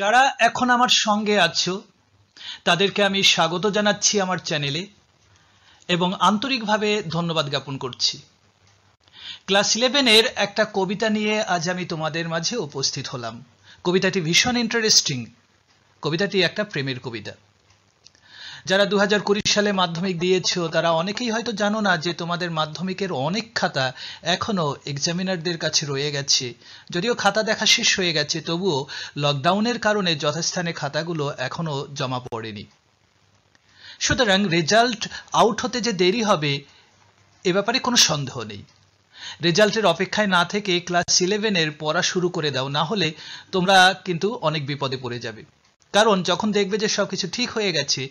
যারা এখন আমার সঙ্গে আছো তাদেরকে আমি স্বাগত জানাচ্ছি আমার চ্যানেলে এবং আন্তরিকভাবে ধন্যবাদ জ্ঞাপন করছি ক্লাস ইলেভেনের একটা কবিতা নিয়ে আজ আমি তোমাদের মাঝে উপস্থিত হলাম কবিতাটি ভীষণ ইন্টারেস্টিং কবিতাটি একটা প্রেমের কবিতা যারা দু হাজার সালে মাধ্যমিক দিয়েছো তারা অনেকেই হয়তো জানো না যে তোমাদের মাধ্যমিকের অনেক খাতা এখনও এক্সামিনারদের কাছে রয়ে গেছে যদিও খাতা দেখা শেষ হয়ে গেছে তবুও লকডাউনের কারণে যথাস্থানে খাতাগুলো এখনও জমা পড়েনি সুতরাং রেজাল্ট আউট হতে যে দেরি হবে এ ব্যাপারে কোনো সন্দেহ নেই রেজাল্টের অপেক্ষায় না থেকে ক্লাস ইলেভেনের পড়া শুরু করে দাও না হলে তোমরা কিন্তু অনেক বিপদে পড়ে যাবে কারণ যখন দেখবে যে সবকিছু ঠিক হয়ে গেছে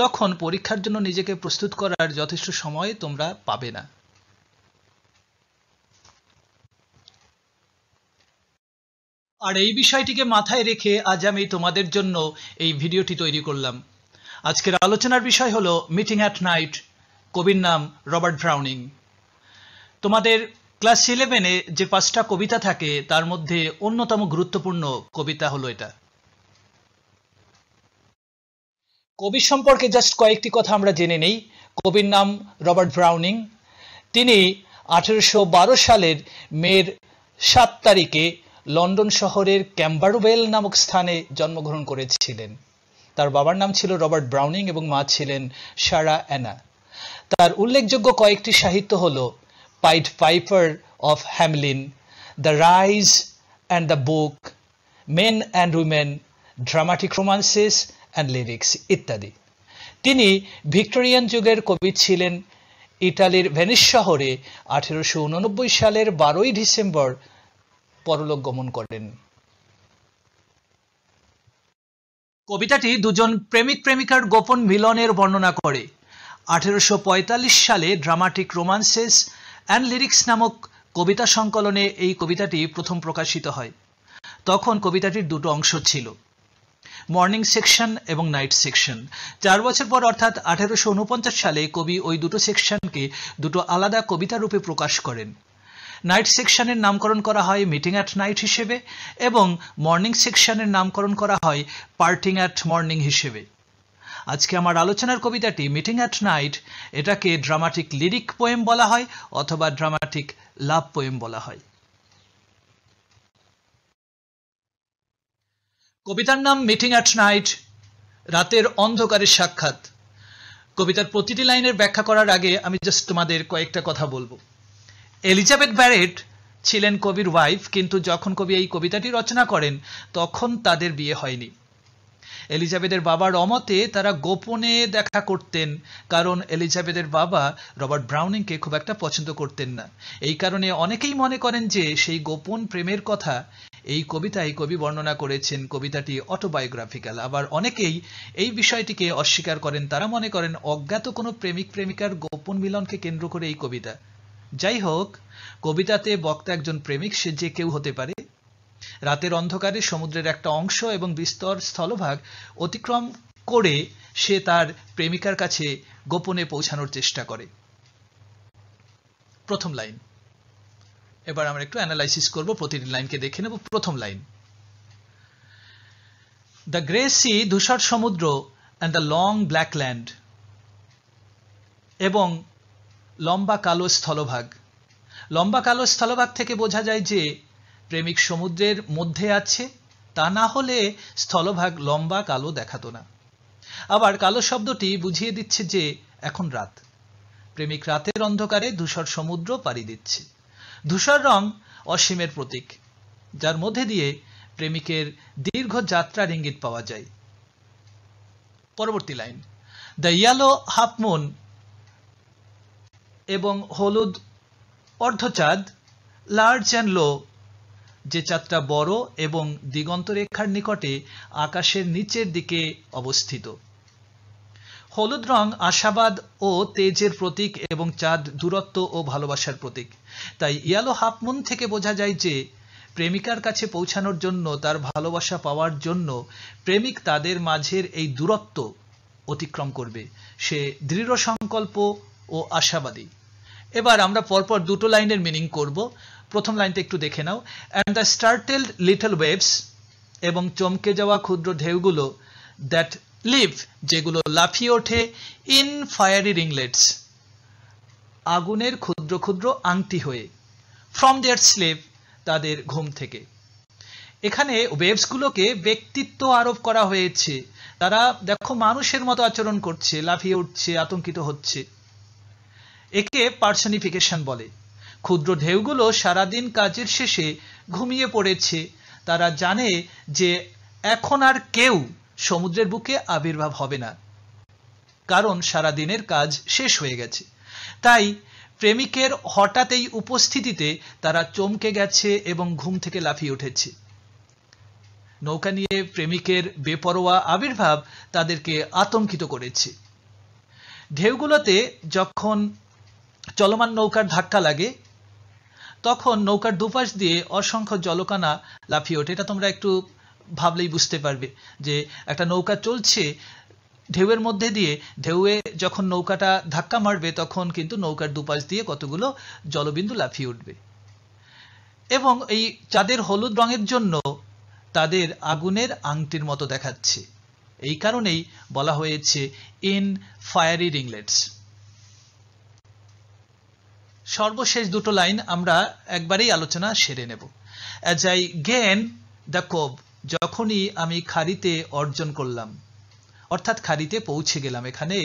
তখন পরীক্ষার জন্য নিজেকে প্রস্তুত করার যথেষ্ট সময় তোমরা পাবে না আর এই বিষয়টিকে মাথায় রেখে আজ আমি তোমাদের জন্য এই ভিডিওটি তৈরি করলাম আজকের আলোচনার বিষয় হলো মিটিং অ্যাট নাইট কবির নাম রবার্ট ব্রাউনিং তোমাদের ক্লাস ইলেভেনে যে পাঁচটা কবিতা থাকে তার মধ্যে অন্যতম গুরুত্বপূর্ণ কবিতা হলো এটা কবি সম্পর্কে জাস্ট কয়েকটি কথা আমরা জেনে নেই কবির নাম রবার্ট ব্রাউনিং তিনি আঠেরোশো সালের মের সাত তারিখে লন্ডন শহরের ক্যাম্বারওয়েল নামক স্থানে জন্মগ্রহণ করেছিলেন তার বাবার নাম ছিল রবার্ট ব্রাউনিং এবং মা ছিলেন সারা অ্যানা তার উল্লেখযোগ্য কয়েকটি সাহিত্য হল Pied Piper of Hamelin the rise and the book men and women dramatic romances and lyrics ইত্যাদি তিনি ভিক্টোরিয়ান যুগের কবি ছিলেন ইটালির ভেনিস শহরে আঠেরোশো উননব্বই সালের বারোই ডিসেম্বর পরলোক গমন করেন কবিতাটি দুজন প্রেমিক প্রেমিকার গোপন মিলনের বর্ণনা করে আঠেরোশো সালে ড্রামাটিক রোমান্সেস অ্যান্ড লিরিক্স নামক কবিতা সংকলনে এই কবিতাটি প্রথম প্রকাশিত হয় তখন কবিতাটির দুটো অংশ ছিল মর্নিং সেকশন এবং নাইট সেকশন চার বছর পর অর্থাৎ আঠেরোশো সালে কবি ওই দুটো সেকশনকে দুটো আলাদা কবিতা রূপে প্রকাশ করেন নাইট সেকশনের নামকরণ করা হয় মিটিং অ্যাট নাইট হিসেবে এবং মর্নিং সেকশনের নামকরণ করা হয় পার্টিং অ্যাট মর্নিং হিসেবে আজকে আমার আলোচনার কবিতাটি মিটিং অ্যাট নাইট এটাকে ড্রামাটিক লিরিক পোয়েম বলা হয় অথবা ড্রামাটিক লাভ পোয়েম বলা হয় কবিতার নাম মিটিং অ্যাট নাইট রাতের অন্ধকারের সাক্ষাৎ কবিতার প্রতিটি লাইনের ব্যাখ্যা করার আগে আমি জাস্ট তোমাদের কয়েকটা কথা বলবো এলিজাবেথ ব্যারেট ছিলেন কবির ওয়াইফ কিন্তু যখন কবি এই কবিতাটি রচনা করেন তখন তাদের বিয়ে হয়নি এলিজাবেথের বাবার অমতে তারা গোপনে দেখা করতেন কারণ এলিজাবেথের বাবা রবার্ট ব্রাউনিংকে খুব একটা পছন্দ করতেন না এই কারণে অনেকেই মনে করেন যে সেই গোপন প্রেমের কথা এই কবিতায় কবি বর্ণনা করেছেন কবিতাটি অটোবায়োগ্রাফিক্যাল আবার অনেকেই এই বিষয়টিকে অস্বীকার করেন তারা মনে করেন অজ্ঞাত কোনো প্রেমিক প্রেমিকার গোপন মিলনকে কেন্দ্র করে এই কবিতা যাই হোক কবিতাতে বক্তা একজন প্রেমিক সে যে কেউ হতে পারে রাতের অন্ধকারে সমুদ্রের একটা অংশ এবং বিস্তর স্থলভাগ অতিক্রম করে সে তার প্রেমিকার কাছে গোপনে পৌঁছানোর চেষ্টা করে প্রথম লাইন এবার আমরা একটু অ্যানালাইসিস করব প্রতিটি লাইনকে দেখে নেব প্রথম লাইন দ্য গ্রে সি ধূসর সমুদ্র and the long black land এবং লম্বা কালো স্থলভাগ লম্বা কালো স্থলভাগ থেকে বোঝা যায় যে প্রেমিক সমুদ্রের মধ্যে আছে তা না হলে স্থলভাগ লম্বা কালো দেখাতো না আবার কালো শব্দটি বুঝিয়ে দিচ্ছে যে এখন রাত প্রেমিক রাতের অন্ধকারে ধূসর সমুদ্র পাড়ি দিচ্ছে ধূসর রং অসীমের প্রতীক যার মধ্যে দিয়ে প্রেমিকের দীর্ঘ যাত্রার ইঙ্গিত পাওয়া যায় পরবর্তী লাইন দ্য ইয়ালো হাফমুন এবং হলুদ অর্ধচাঁদ লার্জ অ্যান্ড লো যে চাঁদটা বড় এবং দিগন্তরেখার নিকটে আকাশের নিচের দিকে অবস্থিত হলুদ রং আশাবাদ ও তেজের প্রতীক এবং চাঁদ দূরত্ব ও ভালোবাসার প্রতীক তাই ইয়ালো হাফমুন থেকে বোঝা যায় যে প্রেমিকার কাছে পৌঁছানোর জন্য তার ভালোবাসা পাওয়ার জন্য প্রেমিক তাদের মাঝের এই দূরত্ব অতিক্রম করবে সে দৃঢ় সংকল্প ও আশাবাদী এবার আমরা পরপর দুটো লাইনের মিনিং করব প্রথম লাইনটা একটু দেখে নাও and the startled little waves এবং চমকে যাওয়া ক্ষুদ্র ঢেউগুলো দ্যাট লিভ যেগুলো লাফিয়ে ওঠে ইন ফায়ারি রিংলেটস আগুনের ক্ষুদ্র ক্ষুদ্র আংটি হয়ে ফ্রম দেয়ার স্লিভ তাদের ঘুম থেকে এখানে ওয়েবসগুলোকে ব্যক্তিত্ব আরোপ করা হয়েছে তারা দেখো মানুষের মতো আচরণ করছে লাফিয়ে উঠছে আতঙ্কিত হচ্ছে একে পার্সনিফিকেশন বলে ক্ষুদ্র ঢেউগুলো সারাদিন কাজের শেষে ঘুমিয়ে পড়েছে তারা জানে যে এখন আর কেউ সমুদ্রের বুকে আবির্ভাব হবে না কারণ সারা দিনের কাজ শেষ হয়ে গেছে তাই প্রেমিকের হঠাৎ এই উপস্থিতিতে তারা চমকে গেছে এবং ঘুম থেকে লাফিয়ে উঠেছে নৌকা নিয়ে প্রেমিকের বেপরোয়া আবির্ভাব তাদেরকে আতঙ্কিত করেছে ঢেউগুলোতে যখন চলমান নৌকার ধাক্কা লাগে তখন নৌকার দুপাশ দিয়ে অসংখ্য জলকানা লাফিয়ে ওঠে এটা তোমরা একটু ভাবলেই বুঝতে পারবে যে একটা নৌকা চলছে ঢেউয়ের মধ্যে দিয়ে ঢেউয়ে যখন নৌকাটা ধাক্কা মারবে তখন কিন্তু নৌকার দুপাশ দিয়ে কতগুলো জলবিন্দু লাফিয়ে উঠবে এবং এই চাঁদের হলুদ রঙের জন্য তাদের আগুনের আংটির মতো দেখাচ্ছে এই কারণেই বলা হয়েছে ইন ফায়ারি রিংলেটস সর্বশেষ দুটো লাইন আমরা একবারেই আলোচনা সেরে নেব as I gain the cove যখনই আমি খাড়িতে অর্জন করলাম অর্থাৎ খাড়িতে পৌঁছে গেলাম এখানে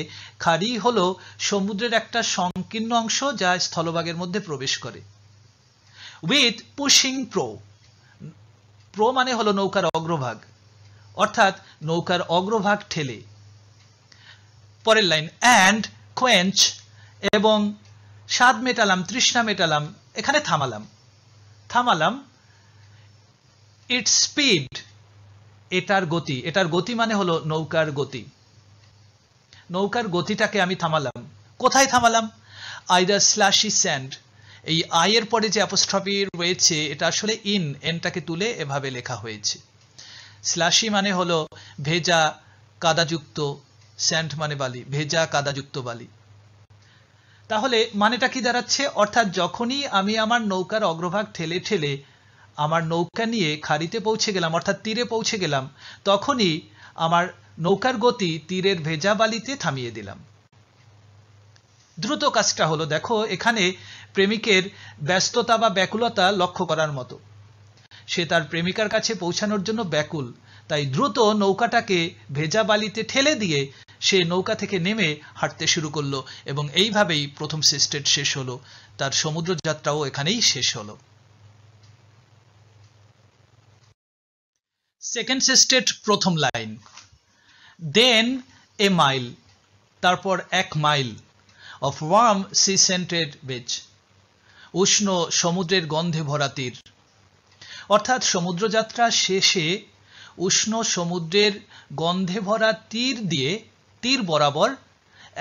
খাড়ি হলো সমুদ্রের একটা সংকীর্ণ অংশ যা স্থলভাগের মধ্যে প্রবেশ করে উইথ পুশিং প্রো প্রো মানে হলো নৌকার অগ্রভাগ অর্থাৎ নৌকার অগ্রভাগ ঠেলে পরের লাইন অ্যান্ড কোয়েঞ্চ এবং স্বাদ মেটালাম তৃষ্ণা মেটালাম এখানে থামালাম থামালাম ইটস স্পিড এটার গতি এটার গতি মানে হলো নৌকার গতি নৌকার গতিটাকে আমি থামালাম কোথায় থামালাম আইদার স্ল্যাশি স্যান্ড এই আয়ের পরে যে অ্যাপোস্ট্রফি রয়েছে এটা আসলে ইন এনটাকে তুলে এভাবে লেখা হয়েছে স্ল্যাশি মানে হলো ভেজা কাদাযুক্ত স্যান্ড মানে বালি ভেজা কাদাযুক্ত বালি তাহলে মানেটা কি দাঁড়াচ্ছে অর্থাৎ যখনই আমি আমার নৌকার অগ্রভাগ ঠেলে ঠেলে আমার নৌকা নিয়ে খাড়িতে পৌঁছে গেলাম অর্থাৎ তীরে পৌঁছে গেলাম তখনই আমার নৌকার গতি তীরের ভেজা বালিতে থামিয়ে দিলাম দ্রুত কাজটা হলো দেখো এখানে প্রেমিকের ব্যস্ততা বা ব্যাকুলতা লক্ষ্য করার মতো সে তার প্রেমিকার কাছে পৌঁছানোর জন্য ব্যাকুল তাই দ্রুত নৌকাটাকে ভেজা বালিতে ঠেলে দিয়ে সে নৌকা থেকে নেমে হাঁটতে শুরু করলো এবং এইভাবেই প্রথম সিস্টেট শেষ হলো তার সমুদ্রযাত্রাও এখানেই শেষ হলো সেকেন্ড সেস্টেট প্রথম লাইন দেন এ মাইল তারপর এক mile of warm sea scented beach উষ্ণ সমুদ্রের গন্ধে ভরা তীর অর্থাৎ সমুদ্রযাত্রা শেষে উষ্ণ সমুদ্রের গন্ধে ভরা তীর দিয়ে তীর বরাবর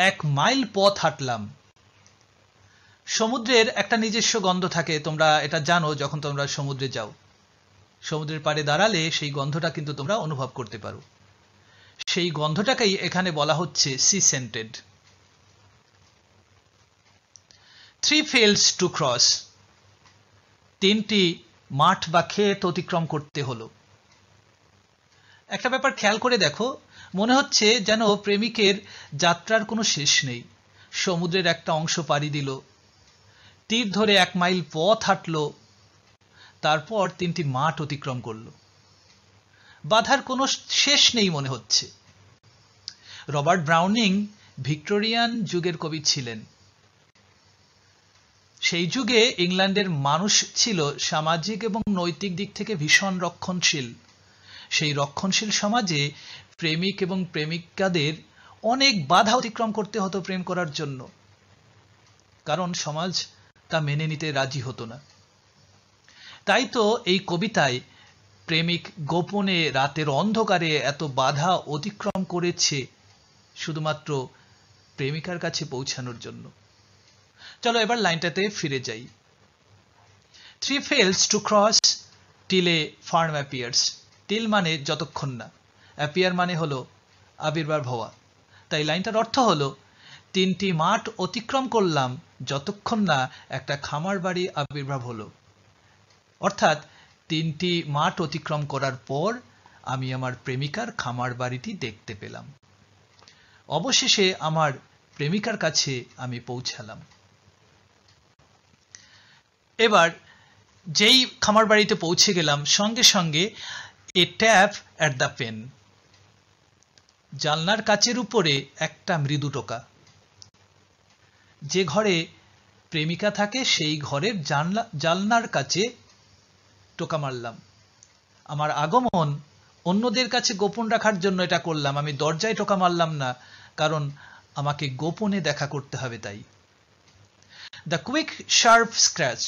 এক মাইল পথ হাঁটলাম সমুদ্রের একটা নিজস্ব গন্ধ থাকে তোমরা এটা জানো যখন তোমরা সমুদ্রে যাও সমুদ্রের পাড়ে দাঁড়ালে সেই গন্ধটা কিন্তু তোমরা অনুভব করতে পারো সেই গন্ধটাকেই এখানে বলা হচ্ছে she scented three fells to cross তিনটি মাঠ বা ক্ষেত অতিক্রম করতে হলো একটা ব্যাপার খেয়াল করে দেখো মনে হচ্ছে যেন প্রেমিকের যাত্রার কোনো শেষ নেই সমুদ্রের একটা অংশ পাড়ি দিল তীর ধরে এক মাইল পথ হাঁটলো তারপর তিনটি মাঠ অতিক্রম করল বাধার কোনো শেষ নেই মনে হচ্ছে রবার্ট ব্রাউনিং ভিক্টোরিয়ান যুগের কবি ছিলেন সেই যুগে ইংল্যান্ডের মানুষ ছিল সামাজিক এবং নৈতিক দিক থেকে ভীষণ রক্ষণশীল সেই রক্ষণশীল সমাজে প্রেমিক এবং প্রেমিকাদের অনেক বাধা অতিক্রম করতে হতো প্রেম করার জন্য কারণ সমাজ তা মেনে নিতে রাজি হতো না তাই তো এই কবিতায় প্রেমিক গোপনে রাতের অন্ধকারে এত বাধা অতিক্রম করেছে শুধুমাত্র প্রেমিকার কাছে পৌঁছানোর জন্য চলো এবার লাইনটাতে ফিরে যাই three fells to cross till a farm appears till মানে যতক্ষণ না অ্যাপিয়ার মানে হল আবির্ভাব হওয়া তাই লাইনটার অর্থ হলো তিনটি মাঠ অতিক্রম করলাম যতক্ষণ না একটা খামার বাড়ি আবির্ভাব হলো অর্থাৎ তিনটি মাঠ অতিক্রম করার পর আমি আমার প্রেমিকার খামার বাড়িটি দেখতে পেলাম অবশেষে আমার প্রেমিকার কাছে আমি পৌঁছালাম এবার যেই খামার বাড়িতে পৌঁছে গেলাম সঙ্গে সঙ্গে a tap at the pane জানলার কাচের উপরে একটা মৃদু টোকা যে ঘরে প্রেমিকা থাকে সেই ঘরের জানলা জানলার কাছে টোকা মারলাম আমার আগমন অন্যদের কাছে গোপন রাখার জন্য এটা করলাম আমি দরজায় টোকা মারলাম না কারণ আমাকে গোপনে দেখা করতে হবে তাই দ্য কুইক শার্প স্ক্র্যাচ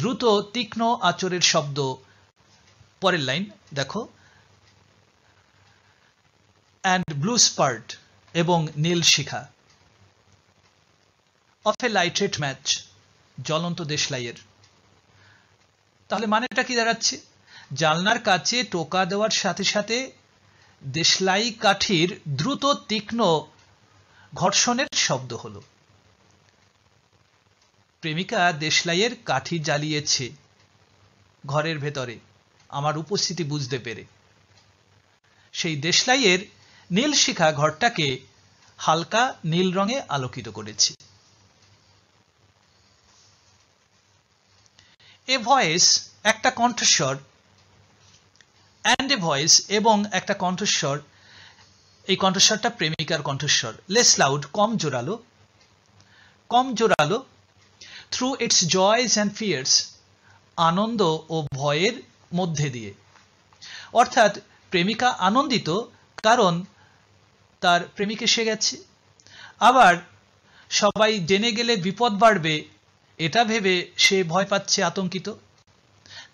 দ্রুত তীক্ষ্ণ আচরের শব্দ পরের লাইন দেখো অ্যান্ড ব্লু স্পার্ট এবং নীল শিখা অফ এ লাইট্রেট ম্যাচ জ্বলন্ত দেশলাইয়ের তাহলে মানেটা কি দাঁড়াচ্ছে জালনার কাছে টোকা দেওয়ার সাথে সাথে দেশলাই কাঠির দ্রুত তীক্ষ্ণ ঘর্ষণের শব্দ হল প্রেমিকা দেশলাইয়ের কাঠি জ্বালিয়েছে ঘরের ভেতরে আমার উপস্থিতি বুঝতে পেরে সেই দেশলাইয়ের নীল শিখা ঘরটাকে হালকা নীল রঙে আলোকিত করেছে এ ভয়েস একটা কণ্ঠস্বর অ্যান্ড এ ভয়েস এবং একটা কণ্ঠস্বর এই কণ্ঠস্বরটা প্রেমিকার কণ্ঠস্বর লেস লাউড কম জোরালো কম জোরালো through its joys and fears আনন্দ ও ভয়ের মধ্যে দিয়ে অর্থাৎ প্রেমিকা আনন্দিত কারণ তার প্রেমিক এসে গেছে আবার সবাই জেনে গেলে বিপদ বাড়বে এটা ভেবে সে ভয় পাচ্ছে আতঙ্কিত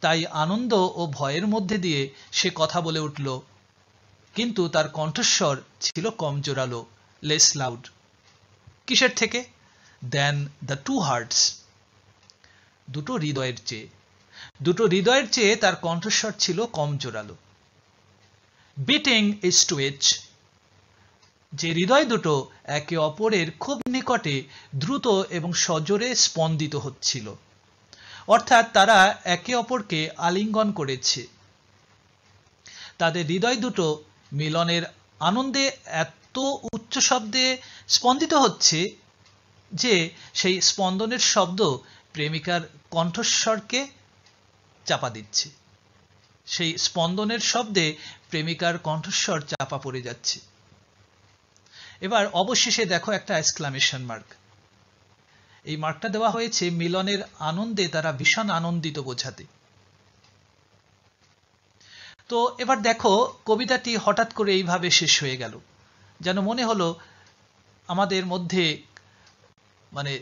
তাই আনন্দ ও ভয়ের মধ্যে দিয়ে সে কথা বলে উঠল কিন্তু তার কণ্ঠস্বর ছিল কম জোরালো লেস লাউড কিসের থেকে দেন দ্য টু হার্টস দুটো হৃদয়ের চেয়ে দুটো হৃদয়ের চেয়ে তার কণ্ঠস্বর ছিল কম জোরালো বিটিং ইজ টু এচ যে হৃদয় দুটো একে অপরের খুব নিকটে দ্রুত এবং সজোরে স্পন্দিত হচ্ছিল অর্থাৎ তারা একে অপরকে আলিঙ্গন করেছে তাদের হৃদয় দুটো মিলনের আনন্দে এত উচ্চ শব্দে স্পন্দিত হচ্ছে যে সেই স্পন্দনের শব্দ প্রেমিকার কণ্ঠস্বরকে চাপা দিচ্ছে সেই স্পন্দনের শব্দে প্রেমিকার কণ্ঠস্বর চাপা পড়ে যাচ্ছে এবার অবশেষে দেখো একটা এক্সক্লামেশন মার্ক এই মার্কটা দেওয়া হয়েছে মিলনের আনন্দে তারা ভীষণ আনন্দিত বোঝাতে তো এবার দেখো কবিতাটি হঠাৎ করে এইভাবে শেষ হয়ে গেল যেন মনে হলো আমাদের মধ্যে মানে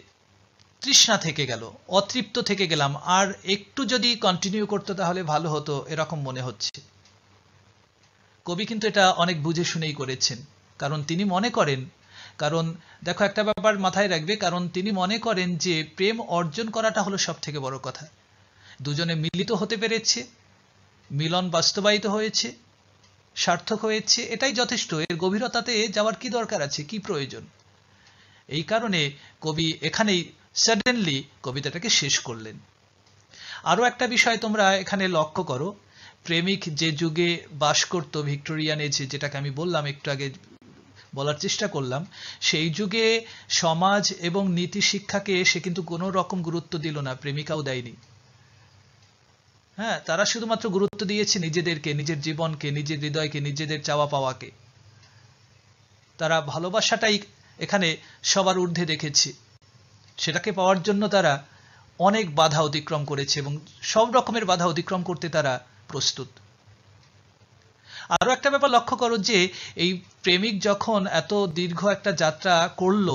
তৃষ্ণা থেকে গেল অতৃপ্ত থেকে গেলাম আর একটু যদি কন্টিনিউ করতো তাহলে ভালো হতো এরকম মনে হচ্ছে কবি কিন্তু এটা অনেক বুঝে শুনেই করেছেন কারণ তিনি মনে করেন কারণ দেখো একটা ব্যাপার মাথায় রাখবে কারণ তিনি মনে করেন যে প্রেম অর্জন করাটা হলো সব থেকে বড় কথা দুজনে মিলিত হতে পেরেছে মিলন বাস্তবায়িত হয়েছে সার্থক হয়েছে এটাই যথেষ্ট এর গভীরতাতে যাওয়ার কি দরকার আছে কি প্রয়োজন এই কারণে কবি এখানেই সাডেনলি কবিতাটাকে শেষ করলেন আরও একটা বিষয় তোমরা এখানে লক্ষ্য করো প্রেমিক যে যুগে বাস করত ভিক্টোরিয়ান এজে যেটাকে আমি বললাম একটু আগে বলার চেষ্টা করলাম সেই যুগে সমাজ এবং নীতি শিক্ষাকে সে কিন্তু কোনো রকম গুরুত্ব দিল না প্রেমিকাও দেয়নি হ্যাঁ তারা শুধুমাত্র গুরুত্ব দিয়েছে নিজেদেরকে নিজের জীবনকে নিজের হৃদয়কে নিজেদের চাওয়া পাওয়াকে তারা ভালোবাসাটাই এখানে সবার ঊর্ধ্বে দেখেছে সেটাকে পাওয়ার জন্য তারা অনেক বাধা অতিক্রম করেছে এবং সব রকমের বাধা অতিক্রম করতে তারা প্রস্তুত আরও একটা ব্যাপার লক্ষ্য করো যে এই প্রেমিক যখন এত দীর্ঘ একটা যাত্রা করল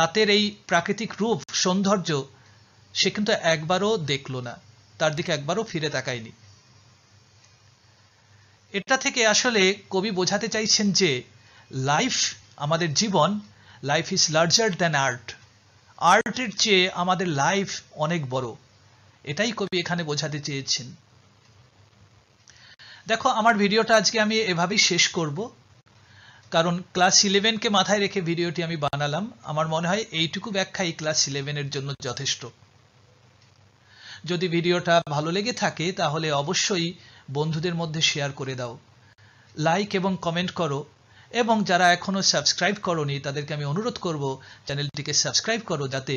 রাতের এই প্রাকৃতিক রূপ সৌন্দর্য সে কিন্তু একবারও দেখল না তার দিকে একবারও ফিরে তাকায়নি এটা থেকে আসলে কবি বোঝাতে চাইছেন যে লাইফ আমাদের জীবন life is larger than art আর্টের চেয়ে আমাদের লাইফ অনেক বড় এটাই কবি এখানে বোঝাতে চেয়েছেন দেখো আমার ভিডিওটা আজকে আমি এভাবেই শেষ করব কারণ ক্লাস ইলেভেনকে মাথায় রেখে ভিডিওটি আমি বানালাম আমার মনে হয় এইটুকু ব্যাখ্যা এই ক্লাস ইলেভেনের জন্য যথেষ্ট যদি ভিডিওটা ভালো লেগে থাকে তাহলে অবশ্যই বন্ধুদের মধ্যে শেয়ার করে দাও লাইক এবং কমেন্ট করো এবং যারা এখনও সাবস্ক্রাইব করনি তাদেরকে আমি অনুরোধ করব চ্যানেলটিকে সাবস্ক্রাইব করো যাতে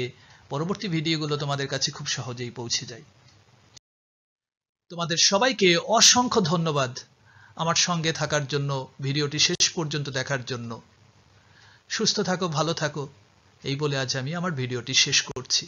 পরবর্তী ভিডিওগুলো তোমাদের কাছে খুব সহজেই পৌঁছে যায় তোমাদের সবাইকে অসংখ্য ধন্যবাদ আমার সঙ্গে থাকার জন্য ভিডিওটি শেষ পর্যন্ত দেখার জন্য সুস্থ থাকো ভালো থাকো এই বলে আজ আমি আমার ভিডিওটি শেষ করছি